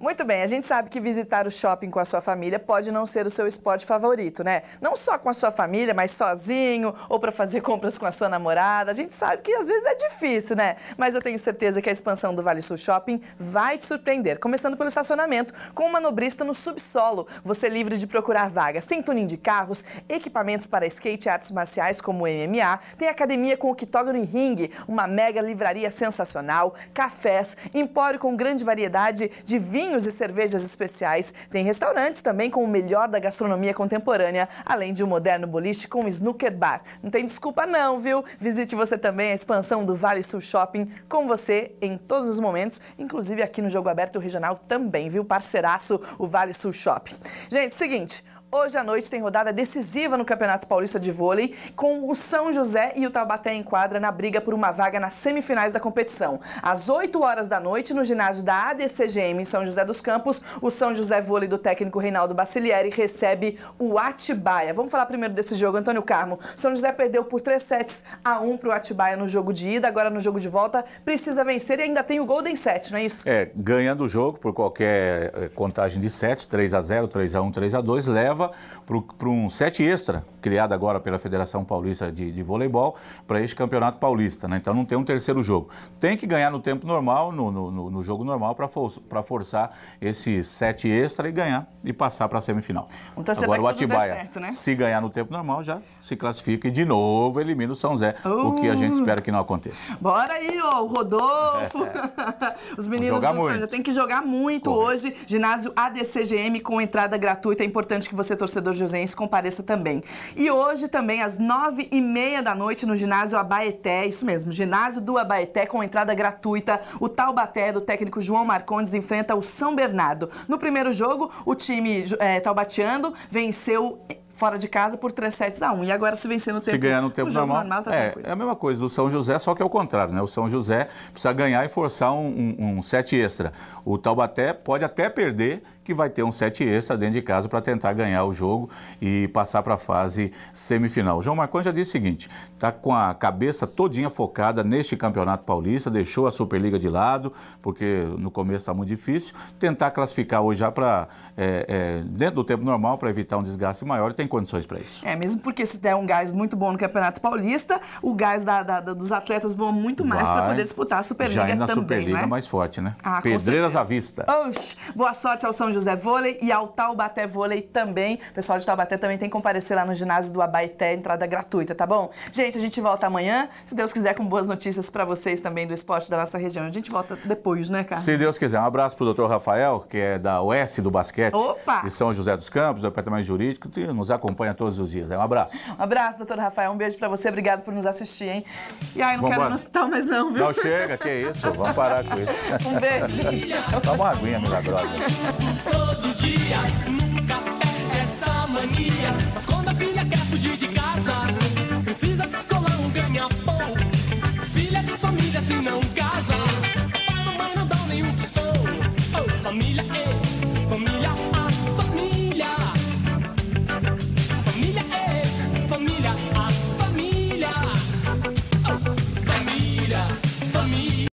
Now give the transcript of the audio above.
Muito bem, a gente sabe que visitar o shopping com a sua família pode não ser o seu esporte favorito, né? Não só com a sua família, mas sozinho ou para fazer compras com a sua namorada. A gente sabe que às vezes é difícil, né? Mas eu tenho certeza que a expansão do Vale Sul Shopping vai te surpreender. Começando pelo estacionamento, com uma manobrista no subsolo. Você é livre de procurar vagas. Tem tuning de carros, equipamentos para skate e artes marciais como MMA, tem academia com octógono e ringue, uma mega livraria sensacional, cafés, empório com grande variedade de vinhos vinhos e cervejas especiais. Tem restaurantes também com o melhor da gastronomia contemporânea, além de um moderno boliche com um snooker bar. Não tem desculpa não, viu? Visite você também a expansão do Vale Sul Shopping com você em todos os momentos, inclusive aqui no Jogo Aberto Regional também, viu? Parceiraço, o Vale Sul Shopping. Gente, seguinte, Hoje à noite tem rodada decisiva no Campeonato Paulista de Vôlei, com o São José e o Taubaté em quadra na briga por uma vaga nas semifinais da competição. Às 8 horas da noite, no ginásio da ADCGM em São José dos Campos, o São José Vôlei do técnico Reinaldo Bacilieri recebe o Atibaia. Vamos falar primeiro desse jogo, Antônio Carmo. São José perdeu por 3 sets a 1 para o Atibaia no jogo de ida, agora no jogo de volta precisa vencer e ainda tem o Golden 7, não é isso? É, ganhando o jogo por qualquer eh, contagem de 7, 3 a 0, 3 a 1, 3 a 2, leva para um set extra, criado agora pela Federação Paulista de, de Voleibol, para este Campeonato Paulista. Né? Então não tem um terceiro jogo. Tem que ganhar no tempo normal, no, no, no jogo normal, para for, forçar esse set extra e ganhar e passar para a semifinal. agora o Atibaia, certo, né? se ganhar no tempo normal, já se classifica e de novo elimina o São Zé, uh, o que a gente uh! espera que não aconteça. Bora aí, ô, Rodolfo! É. Os meninos do São Zé têm que jogar muito Corre. hoje. Ginásio ADCGM com entrada gratuita. É importante que você você, torcedor joseense, compareça também. E hoje também, às nove e meia da noite, no ginásio Abaeté, isso mesmo, ginásio do Abaeté, com entrada gratuita, o Taubaté do técnico João Marcondes enfrenta o São Bernardo. No primeiro jogo, o time é, eh, taubatiano venceu fora de casa por 3 sets a 1. E agora se vencer no tempo, se ganhar no tempo o normal, normal tá é, tranquilo. É a mesma coisa do São José, só que é o contrário, né? O São José precisa ganhar e forçar um, um, um set extra. O Taubaté pode até perder, que vai ter um set extra dentro de casa para tentar ganhar o jogo e passar para a fase semifinal. O João Marcon já disse o seguinte, está com a cabeça todinha focada neste Campeonato Paulista, deixou a Superliga de lado, porque no começo está muito difícil, tentar classificar hoje já para, é, é, dentro do tempo normal, para evitar um desgaste maior, tem condições para isso. É, mesmo porque se der um gás muito bom no Campeonato Paulista, o gás da, da, da, dos atletas voa muito mais para poder disputar a Superliga já é na também, Superliga né? mais forte, né? Ah, Pedreiras à vista. Oxi, boa sorte ao São José Vôlei e ao Taubaté Vôlei também. O pessoal de Taubaté também tem que comparecer lá no ginásio do Abaité, entrada gratuita, tá bom? Gente, a gente volta amanhã, se Deus quiser, com boas notícias para vocês também do esporte da nossa região. A gente volta depois, né, cara? Se Deus quiser. Um abraço pro doutor Rafael, que é da OS do basquete. Opa! De São José dos Campos, do departamento jurídico, nos acompanha acompanha todos os dias. É um abraço. Um abraço, doutor Rafael. Um beijo para você. Obrigado por nos assistir, hein? E ai, não Vamos quero ir no hospital mais não, viu? Não chega, que isso. Vamos parar com isso. Um beijo, Toma uma aguinha milagrosa. Todo dia, nunca perde essa mania. Mas quando a filha quer fugir de casa, precisa descolar.